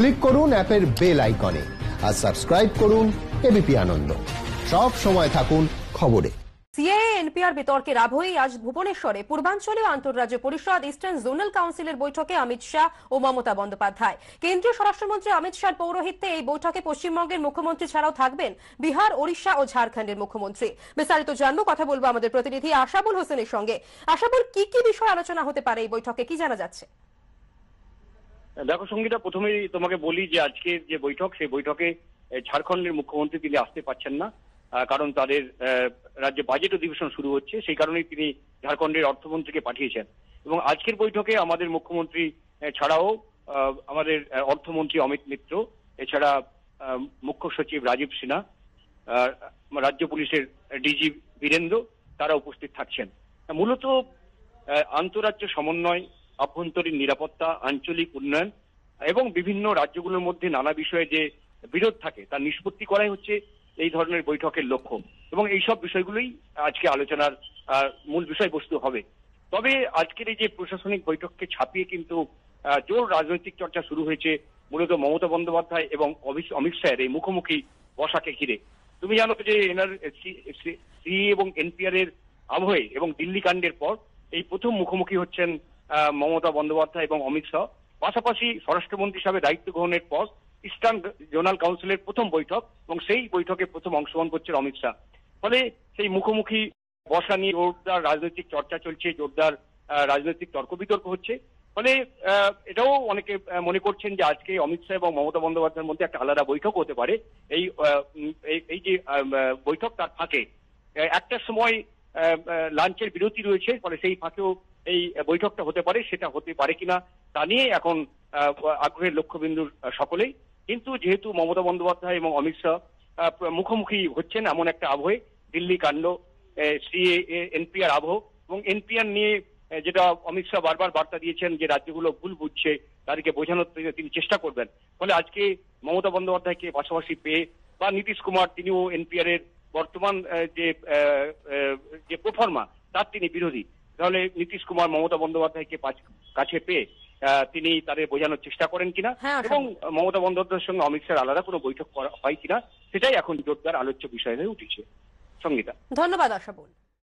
click করুন অ্যাপের bell আইকনে আর সাবস্ক্রাইব করুন এবিপি আনন্দ সব সময় থাকুন খবরে সিএ এনপিআর বিতর্কের আবহেই আজ ভুবনেশ্বরে পূর্বাঞ্চলীয় আন্তঃরাজ্য পরিষদ ইস্টার্ন জোনাল কাউন্সিলের বৈঠকে অমিত শাহ ও মমতা বন্দ্যোপাধ্যায় কেন্দ্রীয় স্বরাষ্ট্রমন্ত্রী অমিত শাহর পৌরোহিত্যে এই বৈঠকে পশ্চিমবঙ্গের মুখ্যমন্ত্রী ছাড়াও থাকবেন বিহার ওড়িশা ও ঝাড়খণ্ডের মুখ্যমন্ত্রী বিস্তারিত জানবো কথা বলবো আমাদের প্রতিনিধি আশাবুল হোসেনের সঙ্গে আশাবুল কি কি বিষয় আলোচনা হতে পারে এই বৈঠকে কি জানা যাচ্ছে দেখো সঙ্গীতা প্রথমেই তোমাকে বলি যে আজকের যে বৈঠক সেই বৈঠকে ঝাড়খণ্ডের মুখ্যমন্ত্রী তিনি আসতে পারছেন না কারণ তাদের রাজ্যে বাজেট অধিবেশন শুরু হচ্ছে সেই কারণেই তিনি ঝাড়খণ্ডের অর্থমন্ত্রীকে পাঠিয়েছেন এবং আজকের বৈঠকে আমাদের মুখ্যমন্ত্রী ছাড়াও আমাদের অর্থমন্ত্রী অমিত মিত্র এছাড়া মুখ্য সচিব রাজীব সিনহা রাজ্য পুলিশের ডিজি বীরেন্দ্র তারা উপস্থিত থাকছেন মূলত আন্তরাজ্য সমন্বয় আভ্যন্তরীণ নিরাপত্তা আঞ্চলিক উন্নয়ন এবং বিভিন্ন রাজ্যগুলোর মধ্যে নানা বিষয়ে যে বিরোধ থাকে তা নিষ্পত্তি করাই হচ্ছে এই ধরনের বৈঠকের লক্ষ্য এবং এইসব বিষয়গুলোই আজকে আলোচনার মূল বিষয়বস্তু হবে তবে আজকের এই যে প্রশাসনিক বৈঠককে ছাপিয়ে কিন্তু জোর রাজনৈতিক চর্চা শুরু হয়েছে মূলত মমতা বন্দ্যোপাধ্যায় এবং অমিত শাহের এই মুখোমুখি বসাকে ঘিরে তুমি জানো যে এনআর সি এবং এনপিআর এর আবহে এবং দিল্লি কাণ্ডের পর এই প্রথম মুখোমুখি হচ্ছেন মমতা বন্দ্যোপাধ্যায় এবং অমিত শাহ পাশাপাশি স্বরাষ্ট্রমন্ত্রী হিসাবে দায়িত্ব গ্রহণের পর ইস্টার্ন জোনাল কাউন্সিলের প্রথম বৈঠক এবং সেই বৈঠকে প্রথম অংশগ্রহণ করছেন অমিত শাহ ফলে সেই মুখোমুখি বসা নিয়ে জোরদার রাজনৈতিক চর্চা চলছে জোরদার রাজনৈতিক তর্ক বিতর্ক হচ্ছে ফলে এটাও অনেকে মনে করছেন যে আজকে অমিত শাহ এবং মমতা বন্দ্যোপাধ্যায়ের মধ্যে একটা আলাদা বৈঠক হতে পারে এই এই যে বৈঠক তার ফাঁকে একটা সময় লাঞ্চের বিরতি রয়েছে ফলে সেই ফাঁকেও এই বৈঠকটা হতে পারে সেটা হতে পারে কিনা তা নিয়ে এখন আগ্রহের লক্ষ্যবিন্দুর সকলেই কিন্তু যেহেতু মমতা বন্দ্যোপাধ্যায় এবং অমিত শাহ মুখোমুখি হচ্ছেন এমন একটা আবহে দিল্লি কাণ্ড সিএ এনপিআর আবহ এবং এনপিআর নিয়ে যেটা অমিত শাহ বারবার বার্তা দিয়েছেন যে রাজ্যগুলো ভুল বুঝছে তাদেরকে বোঝানোর তিনি চেষ্টা করবেন ফলে আজকে মমতা বন্দ্যোপাধ্যায়কে পাশাপাশি পেয়ে বা নীতিশ কুমার তিনিও এনপিআর এর বর্তমান যে যে প্রফর্মা তার তিনি বিরোধী তাহলে নীতিশ কুমার মমতা বন্দ্যোপাধ্যায়কে কাছে পেয়ে তিনি তাদের বোঝানোর চেষ্টা করেন কিনা হ্যাঁ, এবং মমতা বন্দ্যোপাধ্যায়ের সঙ্গে অমিত শাহের আলাদা কোনো বৈঠক করা হয় কিনা সেটাই এখন জোরদার আলোচ্য বিষয় হয়ে উঠেছে সঙ্গীতা ধন্যবাদ আশা